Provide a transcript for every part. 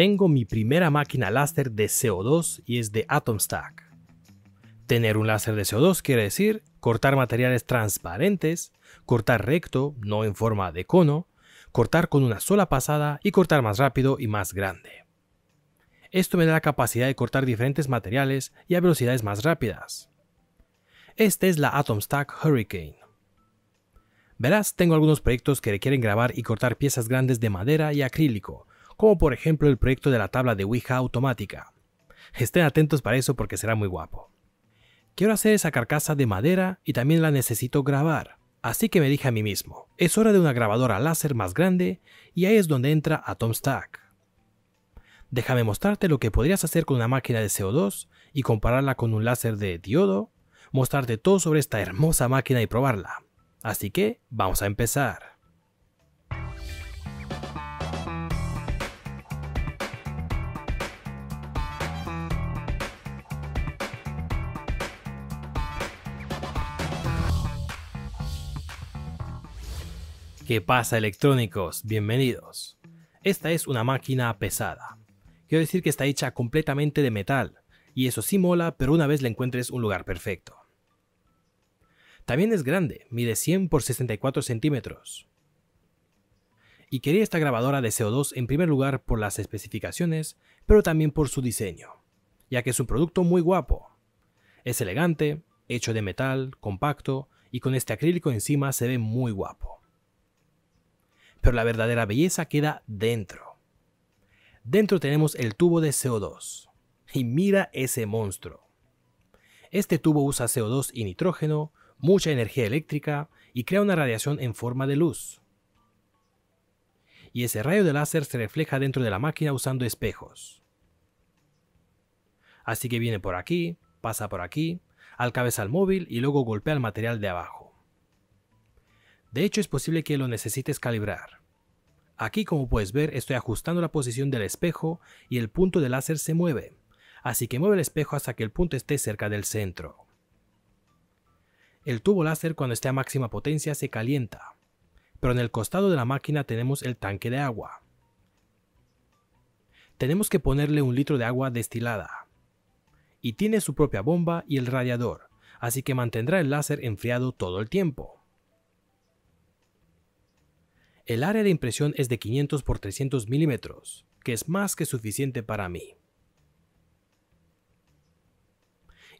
Tengo mi primera máquina láser de CO2 y es de AtomStack. Tener un láser de CO2 quiere decir cortar materiales transparentes, cortar recto, no en forma de cono, cortar con una sola pasada y cortar más rápido y más grande. Esto me da la capacidad de cortar diferentes materiales y a velocidades más rápidas. Esta es la AtomStack Hurricane. Verás, tengo algunos proyectos que requieren grabar y cortar piezas grandes de madera y acrílico, como por ejemplo el proyecto de la tabla de Ouija automática. Estén atentos para eso porque será muy guapo. Quiero hacer esa carcasa de madera y también la necesito grabar, así que me dije a mí mismo, es hora de una grabadora láser más grande y ahí es donde entra AtomStack. Stack. Déjame mostrarte lo que podrías hacer con una máquina de CO2 y compararla con un láser de diodo, mostrarte todo sobre esta hermosa máquina y probarla. Así que vamos a empezar. ¿Qué pasa electrónicos? Bienvenidos. Esta es una máquina pesada. Quiero decir que está hecha completamente de metal, y eso sí mola, pero una vez le encuentres un lugar perfecto. También es grande, mide 100 por 64 centímetros. Y quería esta grabadora de CO2 en primer lugar por las especificaciones, pero también por su diseño, ya que es un producto muy guapo. Es elegante, hecho de metal, compacto, y con este acrílico encima se ve muy guapo pero la verdadera belleza queda dentro. Dentro tenemos el tubo de CO2. Y mira ese monstruo. Este tubo usa CO2 y nitrógeno, mucha energía eléctrica y crea una radiación en forma de luz. Y ese rayo de láser se refleja dentro de la máquina usando espejos. Así que viene por aquí, pasa por aquí, alcabeza al móvil y luego golpea el material de abajo. De hecho es posible que lo necesites calibrar. Aquí como puedes ver estoy ajustando la posición del espejo y el punto del láser se mueve, así que mueve el espejo hasta que el punto esté cerca del centro. El tubo láser cuando esté a máxima potencia se calienta, pero en el costado de la máquina tenemos el tanque de agua. Tenemos que ponerle un litro de agua destilada. Y tiene su propia bomba y el radiador, así que mantendrá el láser enfriado todo el tiempo. El área de impresión es de 500 por 300 milímetros, que es más que suficiente para mí.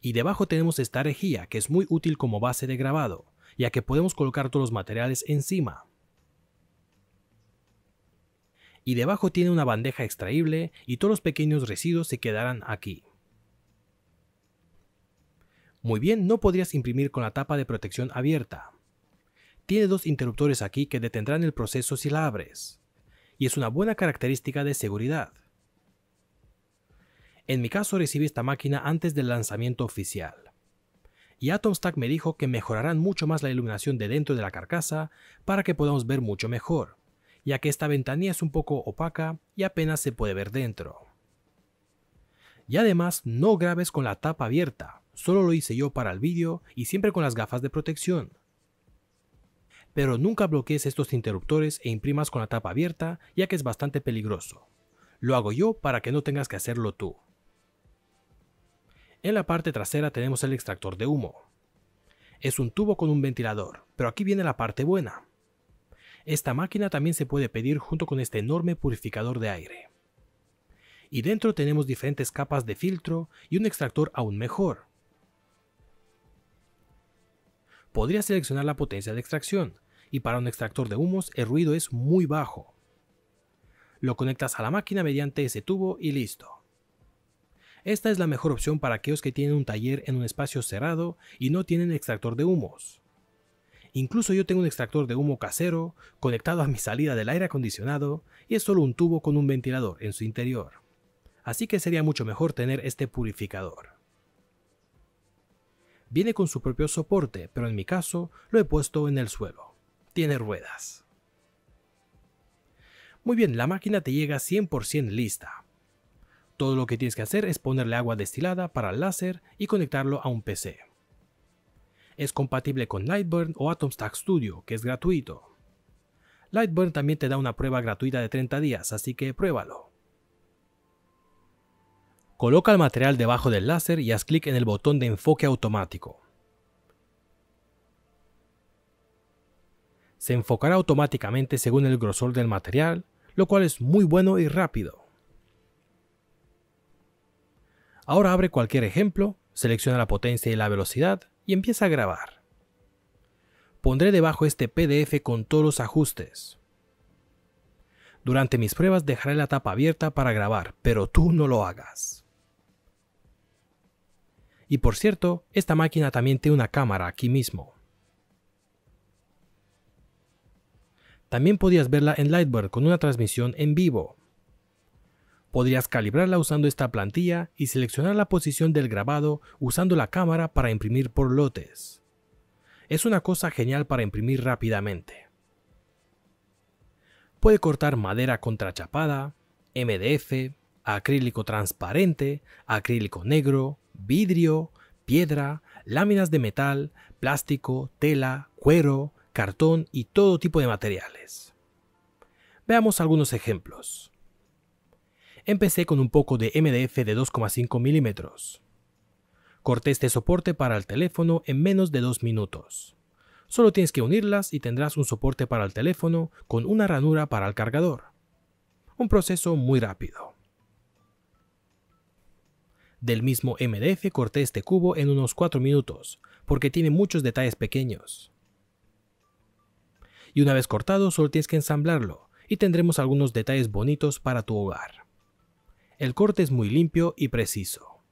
Y debajo tenemos esta rejilla que es muy útil como base de grabado, ya que podemos colocar todos los materiales encima. Y debajo tiene una bandeja extraíble y todos los pequeños residuos se quedarán aquí. Muy bien, no podrías imprimir con la tapa de protección abierta, tiene dos interruptores aquí que detendrán el proceso si la abres. Y es una buena característica de seguridad. En mi caso recibí esta máquina antes del lanzamiento oficial. Y AtomStack me dijo que mejorarán mucho más la iluminación de dentro de la carcasa para que podamos ver mucho mejor, ya que esta ventanilla es un poco opaca y apenas se puede ver dentro. Y además no grabes con la tapa abierta, solo lo hice yo para el vídeo y siempre con las gafas de protección pero nunca bloquees estos interruptores e imprimas con la tapa abierta ya que es bastante peligroso. Lo hago yo para que no tengas que hacerlo tú. En la parte trasera tenemos el extractor de humo. Es un tubo con un ventilador, pero aquí viene la parte buena. Esta máquina también se puede pedir junto con este enorme purificador de aire. Y dentro tenemos diferentes capas de filtro y un extractor aún mejor, Podrías seleccionar la potencia de extracción, y para un extractor de humos el ruido es muy bajo. Lo conectas a la máquina mediante ese tubo y listo. Esta es la mejor opción para aquellos que tienen un taller en un espacio cerrado y no tienen extractor de humos. Incluso yo tengo un extractor de humo casero conectado a mi salida del aire acondicionado y es solo un tubo con un ventilador en su interior. Así que sería mucho mejor tener este purificador. Viene con su propio soporte, pero en mi caso lo he puesto en el suelo. Tiene ruedas. Muy bien, la máquina te llega 100% lista. Todo lo que tienes que hacer es ponerle agua destilada para el láser y conectarlo a un PC. Es compatible con Lightburn o Atomstack Studio, que es gratuito. Lightburn también te da una prueba gratuita de 30 días, así que pruébalo. Coloca el material debajo del láser y haz clic en el botón de enfoque automático. Se enfocará automáticamente según el grosor del material, lo cual es muy bueno y rápido. Ahora abre cualquier ejemplo, selecciona la potencia y la velocidad y empieza a grabar. Pondré debajo este PDF con todos los ajustes. Durante mis pruebas dejaré la tapa abierta para grabar, pero tú no lo hagas. Y por cierto, esta máquina también tiene una cámara aquí mismo. También podías verla en Lightboard con una transmisión en vivo. Podrías calibrarla usando esta plantilla y seleccionar la posición del grabado usando la cámara para imprimir por lotes. Es una cosa genial para imprimir rápidamente. Puede cortar madera contrachapada, MDF, acrílico transparente, acrílico negro, vidrio, piedra, láminas de metal, plástico, tela, cuero, cartón y todo tipo de materiales. Veamos algunos ejemplos. Empecé con un poco de MDF de 2,5 milímetros. Corté este soporte para el teléfono en menos de 2 minutos. Solo tienes que unirlas y tendrás un soporte para el teléfono con una ranura para el cargador. Un proceso muy rápido del mismo MDF corté este cubo en unos 4 minutos, porque tiene muchos detalles pequeños. Y una vez cortado solo tienes que ensamblarlo, y tendremos algunos detalles bonitos para tu hogar. El corte es muy limpio y preciso.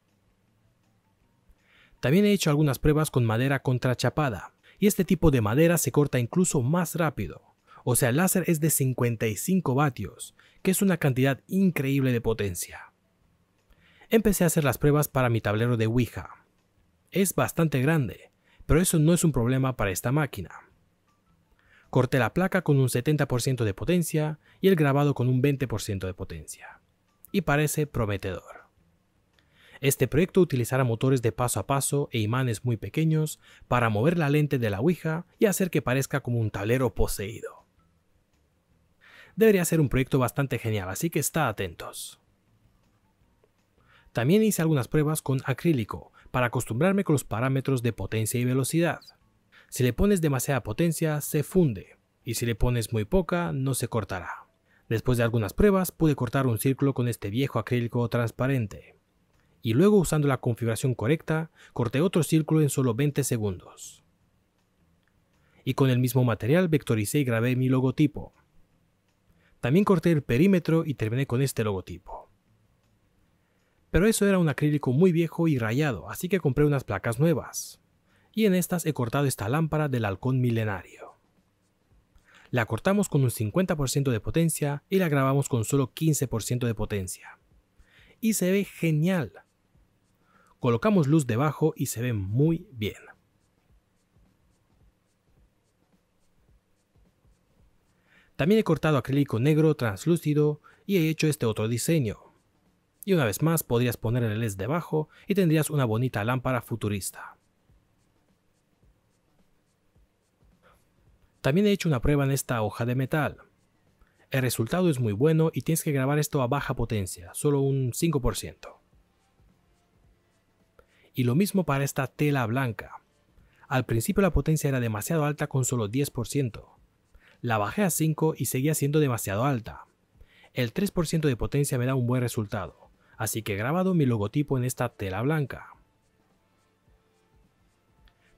También he hecho algunas pruebas con madera contrachapada, y este tipo de madera se corta incluso más rápido, o sea el láser es de 55 vatios, que es una cantidad increíble de potencia. Empecé a hacer las pruebas para mi tablero de Ouija. Es bastante grande, pero eso no es un problema para esta máquina. Corté la placa con un 70% de potencia y el grabado con un 20% de potencia. Y parece prometedor. Este proyecto utilizará motores de paso a paso e imanes muy pequeños para mover la lente de la Ouija y hacer que parezca como un tablero poseído. Debería ser un proyecto bastante genial, así que está atentos. También hice algunas pruebas con acrílico para acostumbrarme con los parámetros de potencia y velocidad. Si le pones demasiada potencia, se funde, y si le pones muy poca, no se cortará. Después de algunas pruebas, pude cortar un círculo con este viejo acrílico transparente. Y luego, usando la configuración correcta, corté otro círculo en solo 20 segundos. Y con el mismo material vectoricé y grabé mi logotipo. También corté el perímetro y terminé con este logotipo pero eso era un acrílico muy viejo y rayado, así que compré unas placas nuevas. Y en estas he cortado esta lámpara del halcón milenario. La cortamos con un 50% de potencia y la grabamos con solo 15% de potencia. Y se ve genial. Colocamos luz debajo y se ve muy bien. También he cortado acrílico negro translúcido y he hecho este otro diseño y una vez más podrías poner el LED debajo y tendrías una bonita lámpara futurista. También he hecho una prueba en esta hoja de metal. El resultado es muy bueno y tienes que grabar esto a baja potencia, solo un 5%. Y lo mismo para esta tela blanca. Al principio la potencia era demasiado alta con solo 10%. La bajé a 5 y seguía siendo demasiado alta. El 3% de potencia me da un buen resultado así que he grabado mi logotipo en esta tela blanca.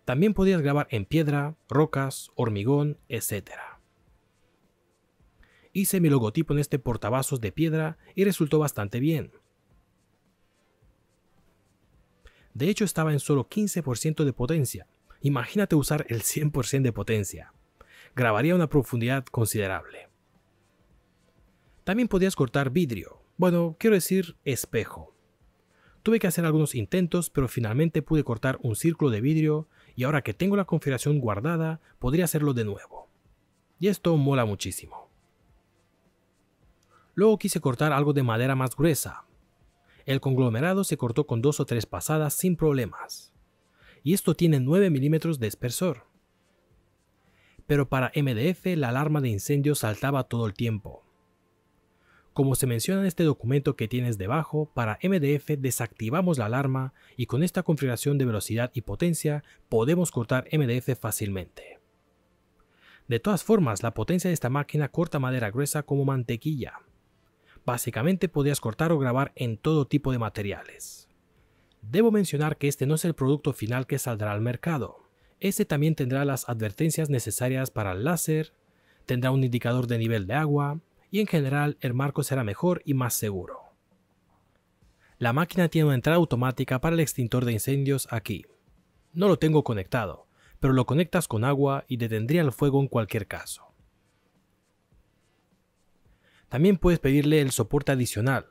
También podías grabar en piedra, rocas, hormigón, etc. Hice mi logotipo en este portavasos de piedra y resultó bastante bien. De hecho estaba en solo 15% de potencia. Imagínate usar el 100% de potencia. Grabaría una profundidad considerable. También podías cortar vidrio, bueno, quiero decir espejo. Tuve que hacer algunos intentos, pero finalmente pude cortar un círculo de vidrio y ahora que tengo la configuración guardada, podría hacerlo de nuevo. Y esto mola muchísimo. Luego quise cortar algo de madera más gruesa. El conglomerado se cortó con dos o tres pasadas sin problemas. Y esto tiene 9 milímetros de espesor. Pero para MDF la alarma de incendio saltaba todo el tiempo. Como se menciona en este documento que tienes debajo, para MDF desactivamos la alarma y con esta configuración de velocidad y potencia podemos cortar MDF fácilmente. De todas formas, la potencia de esta máquina corta madera gruesa como mantequilla. Básicamente podrías cortar o grabar en todo tipo de materiales. Debo mencionar que este no es el producto final que saldrá al mercado. Este también tendrá las advertencias necesarias para el láser, tendrá un indicador de nivel de agua, y en general el marco será mejor y más seguro. La máquina tiene una entrada automática para el extintor de incendios aquí. No lo tengo conectado, pero lo conectas con agua y detendría el fuego en cualquier caso. También puedes pedirle el soporte adicional.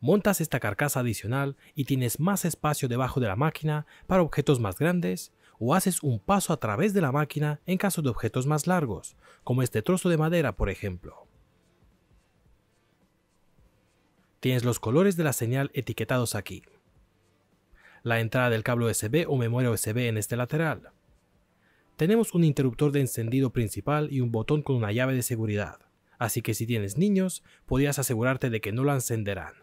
Montas esta carcasa adicional y tienes más espacio debajo de la máquina para objetos más grandes o haces un paso a través de la máquina en caso de objetos más largos, como este trozo de madera por ejemplo. Tienes los colores de la señal etiquetados aquí. La entrada del cable USB o memoria USB en este lateral. Tenemos un interruptor de encendido principal y un botón con una llave de seguridad, así que si tienes niños, podrías asegurarte de que no la encenderán.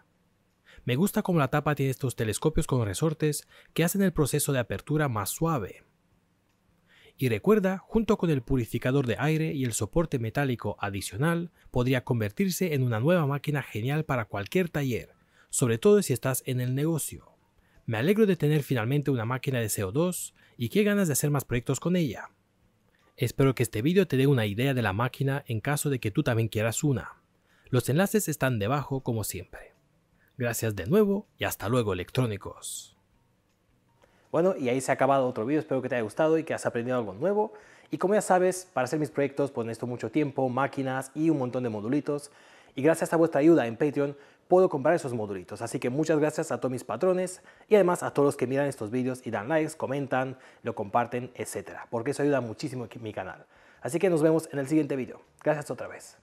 Me gusta cómo la tapa tiene estos telescopios con resortes que hacen el proceso de apertura más suave y recuerda, junto con el purificador de aire y el soporte metálico adicional, podría convertirse en una nueva máquina genial para cualquier taller, sobre todo si estás en el negocio. Me alegro de tener finalmente una máquina de CO2 y qué ganas de hacer más proyectos con ella. Espero que este vídeo te dé una idea de la máquina en caso de que tú también quieras una. Los enlaces están debajo como siempre. Gracias de nuevo y hasta luego electrónicos. Bueno, y ahí se ha acabado otro vídeo, espero que te haya gustado y que has aprendido algo nuevo. Y como ya sabes, para hacer mis proyectos pues necesito mucho tiempo, máquinas y un montón de modulitos. Y gracias a vuestra ayuda en Patreon puedo comprar esos modulitos. Así que muchas gracias a todos mis patrones y además a todos los que miran estos vídeos y dan likes, comentan, lo comparten, etcétera, Porque eso ayuda muchísimo a mi canal. Así que nos vemos en el siguiente vídeo. Gracias otra vez.